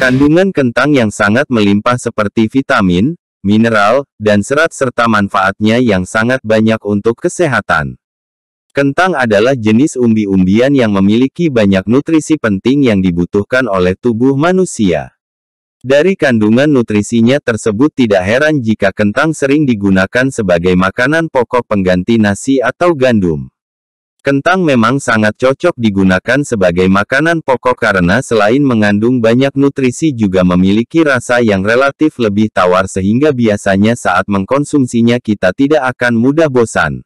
Kandungan kentang yang sangat melimpah seperti vitamin, mineral, dan serat serta manfaatnya yang sangat banyak untuk kesehatan. Kentang adalah jenis umbi-umbian yang memiliki banyak nutrisi penting yang dibutuhkan oleh tubuh manusia. Dari kandungan nutrisinya tersebut tidak heran jika kentang sering digunakan sebagai makanan pokok pengganti nasi atau gandum. Kentang memang sangat cocok digunakan sebagai makanan pokok karena selain mengandung banyak nutrisi juga memiliki rasa yang relatif lebih tawar sehingga biasanya saat mengkonsumsinya kita tidak akan mudah bosan.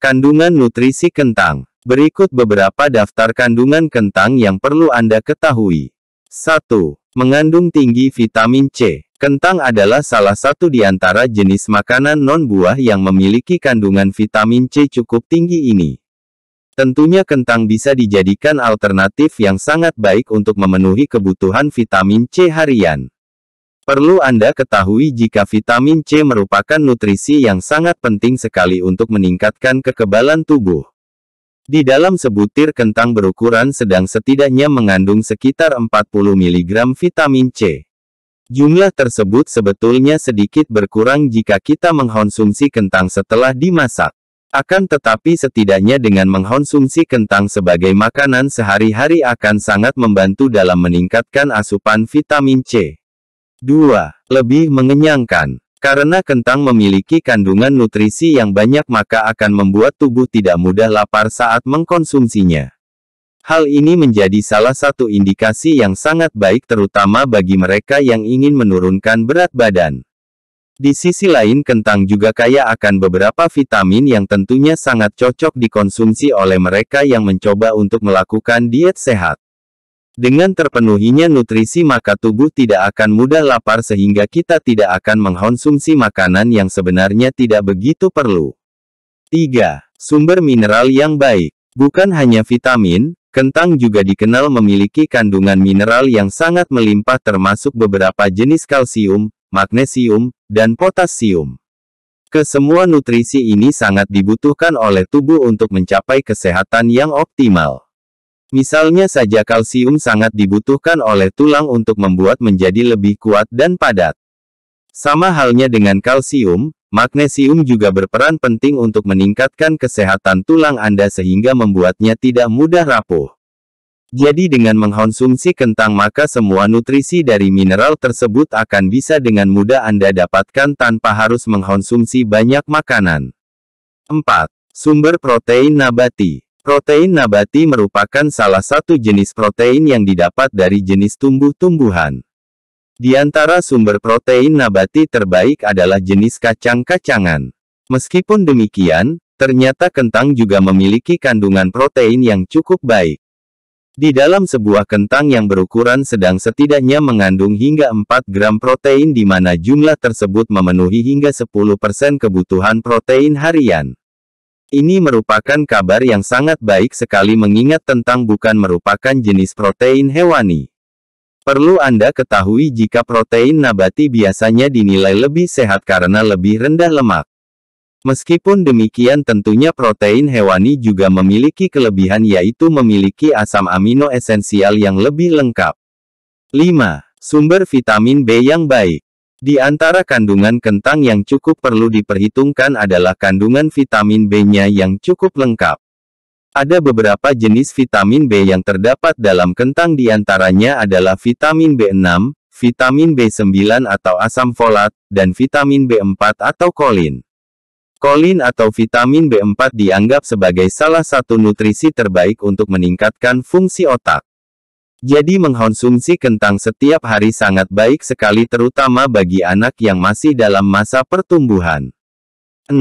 Kandungan nutrisi kentang. Berikut beberapa daftar kandungan kentang yang perlu Anda ketahui. 1. Mengandung tinggi vitamin C. Kentang adalah salah satu di antara jenis makanan non-buah yang memiliki kandungan vitamin C cukup tinggi ini. Tentunya kentang bisa dijadikan alternatif yang sangat baik untuk memenuhi kebutuhan vitamin C harian. Perlu Anda ketahui jika vitamin C merupakan nutrisi yang sangat penting sekali untuk meningkatkan kekebalan tubuh. Di dalam sebutir kentang berukuran sedang setidaknya mengandung sekitar 40 mg vitamin C. Jumlah tersebut sebetulnya sedikit berkurang jika kita mengkonsumsi kentang setelah dimasak. Akan tetapi setidaknya dengan mengkonsumsi kentang sebagai makanan sehari-hari akan sangat membantu dalam meningkatkan asupan vitamin C. 2. Lebih mengenyangkan. Karena kentang memiliki kandungan nutrisi yang banyak maka akan membuat tubuh tidak mudah lapar saat mengkonsumsinya. Hal ini menjadi salah satu indikasi yang sangat baik terutama bagi mereka yang ingin menurunkan berat badan. Di sisi lain kentang juga kaya akan beberapa vitamin yang tentunya sangat cocok dikonsumsi oleh mereka yang mencoba untuk melakukan diet sehat. Dengan terpenuhinya nutrisi maka tubuh tidak akan mudah lapar sehingga kita tidak akan mengkonsumsi makanan yang sebenarnya tidak begitu perlu. 3. Sumber mineral yang baik. Bukan hanya vitamin, Kentang juga dikenal memiliki kandungan mineral yang sangat melimpah termasuk beberapa jenis kalsium, magnesium, dan potasium. Kesemua nutrisi ini sangat dibutuhkan oleh tubuh untuk mencapai kesehatan yang optimal. Misalnya saja kalsium sangat dibutuhkan oleh tulang untuk membuat menjadi lebih kuat dan padat. Sama halnya dengan kalsium, magnesium juga berperan penting untuk meningkatkan kesehatan tulang Anda sehingga membuatnya tidak mudah rapuh. Jadi dengan mengkonsumsi kentang maka semua nutrisi dari mineral tersebut akan bisa dengan mudah Anda dapatkan tanpa harus mengkonsumsi banyak makanan. 4. Sumber protein nabati. Protein nabati merupakan salah satu jenis protein yang didapat dari jenis tumbuh-tumbuhan. Di antara sumber protein nabati terbaik adalah jenis kacang-kacangan. Meskipun demikian, ternyata kentang juga memiliki kandungan protein yang cukup baik. Di dalam sebuah kentang yang berukuran sedang setidaknya mengandung hingga 4 gram protein di mana jumlah tersebut memenuhi hingga 10% kebutuhan protein harian. Ini merupakan kabar yang sangat baik sekali mengingat tentang bukan merupakan jenis protein hewani. Perlu Anda ketahui jika protein nabati biasanya dinilai lebih sehat karena lebih rendah lemak. Meskipun demikian tentunya protein hewani juga memiliki kelebihan yaitu memiliki asam amino esensial yang lebih lengkap. 5. Sumber vitamin B yang baik. Di antara kandungan kentang yang cukup perlu diperhitungkan adalah kandungan vitamin B-nya yang cukup lengkap. Ada beberapa jenis vitamin B yang terdapat dalam kentang diantaranya adalah vitamin B6, vitamin B9 atau asam folat, dan vitamin B4 atau kolin. Kolin atau vitamin B4 dianggap sebagai salah satu nutrisi terbaik untuk meningkatkan fungsi otak. Jadi mengkonsumsi kentang setiap hari sangat baik sekali terutama bagi anak yang masih dalam masa pertumbuhan. 6.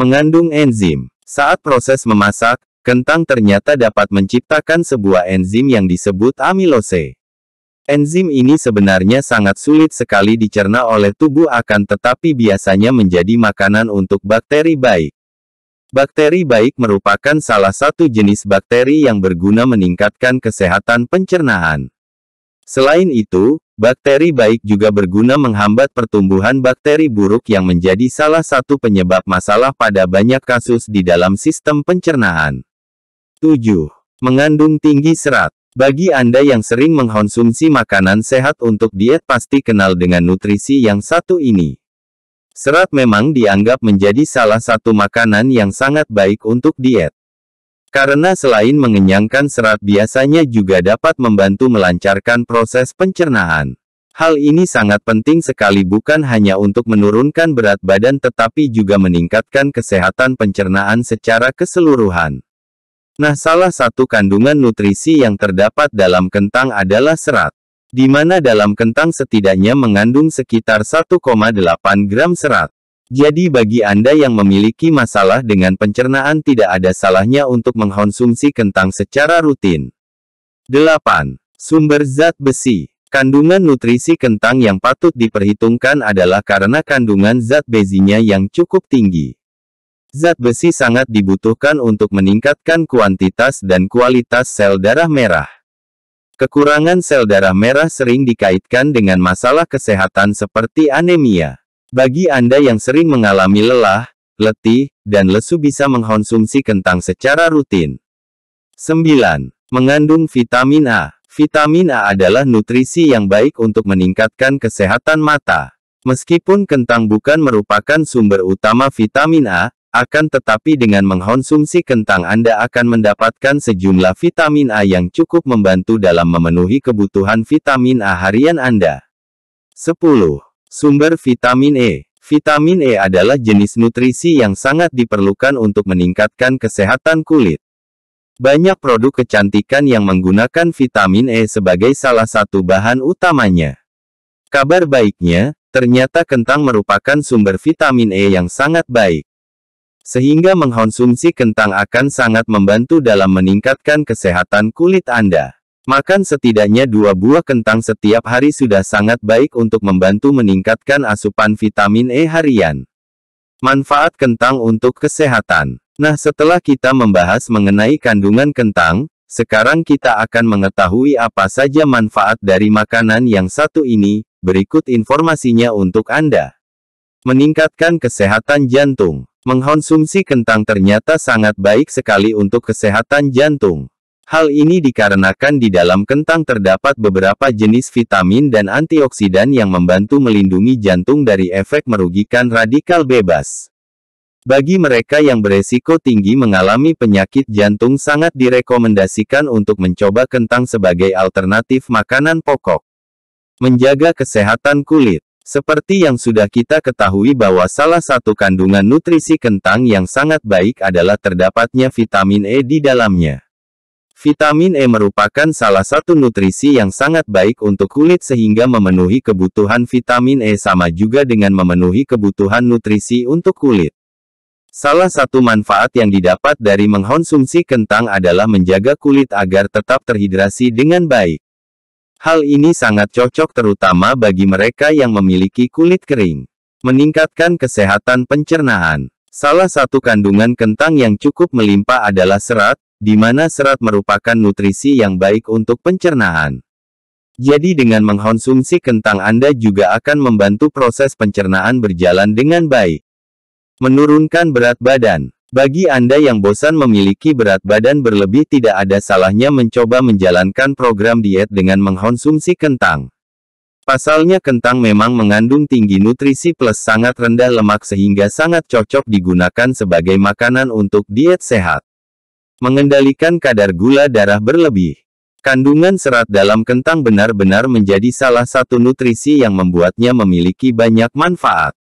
Mengandung enzim. Saat proses memasak, kentang ternyata dapat menciptakan sebuah enzim yang disebut amilose. Enzim ini sebenarnya sangat sulit sekali dicerna oleh tubuh akan tetapi biasanya menjadi makanan untuk bakteri baik. Bakteri baik merupakan salah satu jenis bakteri yang berguna meningkatkan kesehatan pencernaan. Selain itu, bakteri baik juga berguna menghambat pertumbuhan bakteri buruk yang menjadi salah satu penyebab masalah pada banyak kasus di dalam sistem pencernaan. 7. Mengandung tinggi serat bagi Anda yang sering mengkonsumsi makanan sehat untuk diet pasti kenal dengan nutrisi yang satu ini. Serat memang dianggap menjadi salah satu makanan yang sangat baik untuk diet. Karena selain mengenyangkan serat biasanya juga dapat membantu melancarkan proses pencernaan. Hal ini sangat penting sekali bukan hanya untuk menurunkan berat badan tetapi juga meningkatkan kesehatan pencernaan secara keseluruhan. Nah, salah satu kandungan nutrisi yang terdapat dalam kentang adalah serat, di mana dalam kentang setidaknya mengandung sekitar 1,8 gram serat. Jadi bagi Anda yang memiliki masalah dengan pencernaan tidak ada salahnya untuk mengkonsumsi kentang secara rutin. 8. Sumber zat besi. Kandungan nutrisi kentang yang patut diperhitungkan adalah karena kandungan zat bezinya yang cukup tinggi. Zat besi sangat dibutuhkan untuk meningkatkan kuantitas dan kualitas sel darah merah. Kekurangan sel darah merah sering dikaitkan dengan masalah kesehatan seperti anemia. Bagi Anda yang sering mengalami lelah, letih, dan lesu bisa mengkonsumsi kentang secara rutin. 9. Mengandung vitamin A. Vitamin A adalah nutrisi yang baik untuk meningkatkan kesehatan mata. Meskipun kentang bukan merupakan sumber utama vitamin A, akan tetapi dengan mengonsumsi kentang Anda akan mendapatkan sejumlah vitamin A yang cukup membantu dalam memenuhi kebutuhan vitamin A harian Anda. 10. Sumber vitamin E Vitamin E adalah jenis nutrisi yang sangat diperlukan untuk meningkatkan kesehatan kulit. Banyak produk kecantikan yang menggunakan vitamin E sebagai salah satu bahan utamanya. Kabar baiknya, ternyata kentang merupakan sumber vitamin E yang sangat baik sehingga mengkonsumsi kentang akan sangat membantu dalam meningkatkan kesehatan kulit Anda. Makan setidaknya dua buah kentang setiap hari sudah sangat baik untuk membantu meningkatkan asupan vitamin E harian. Manfaat kentang untuk kesehatan. Nah, setelah kita membahas mengenai kandungan kentang, sekarang kita akan mengetahui apa saja manfaat dari makanan yang satu ini. Berikut informasinya untuk Anda: meningkatkan kesehatan jantung mengonsumsi kentang ternyata sangat baik sekali untuk kesehatan jantung. Hal ini dikarenakan di dalam kentang terdapat beberapa jenis vitamin dan antioksidan yang membantu melindungi jantung dari efek merugikan radikal bebas. Bagi mereka yang beresiko tinggi mengalami penyakit jantung sangat direkomendasikan untuk mencoba kentang sebagai alternatif makanan pokok. Menjaga kesehatan kulit seperti yang sudah kita ketahui bahwa salah satu kandungan nutrisi kentang yang sangat baik adalah terdapatnya vitamin E di dalamnya. Vitamin E merupakan salah satu nutrisi yang sangat baik untuk kulit sehingga memenuhi kebutuhan vitamin E sama juga dengan memenuhi kebutuhan nutrisi untuk kulit. Salah satu manfaat yang didapat dari mengkonsumsi kentang adalah menjaga kulit agar tetap terhidrasi dengan baik. Hal ini sangat cocok terutama bagi mereka yang memiliki kulit kering. Meningkatkan kesehatan pencernaan. Salah satu kandungan kentang yang cukup melimpah adalah serat, di mana serat merupakan nutrisi yang baik untuk pencernaan. Jadi dengan mengkonsumsi kentang Anda juga akan membantu proses pencernaan berjalan dengan baik. Menurunkan berat badan. Bagi Anda yang bosan memiliki berat badan berlebih tidak ada salahnya mencoba menjalankan program diet dengan mengkonsumsi kentang. Pasalnya kentang memang mengandung tinggi nutrisi plus sangat rendah lemak sehingga sangat cocok digunakan sebagai makanan untuk diet sehat. Mengendalikan kadar gula darah berlebih. Kandungan serat dalam kentang benar-benar menjadi salah satu nutrisi yang membuatnya memiliki banyak manfaat.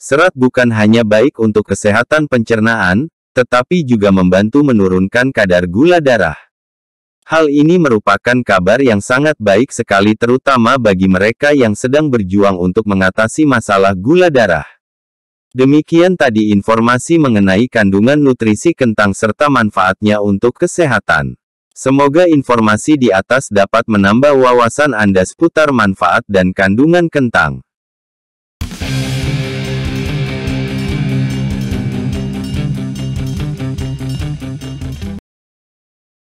Serat bukan hanya baik untuk kesehatan pencernaan, tetapi juga membantu menurunkan kadar gula darah. Hal ini merupakan kabar yang sangat baik sekali terutama bagi mereka yang sedang berjuang untuk mengatasi masalah gula darah. Demikian tadi informasi mengenai kandungan nutrisi kentang serta manfaatnya untuk kesehatan. Semoga informasi di atas dapat menambah wawasan Anda seputar manfaat dan kandungan kentang.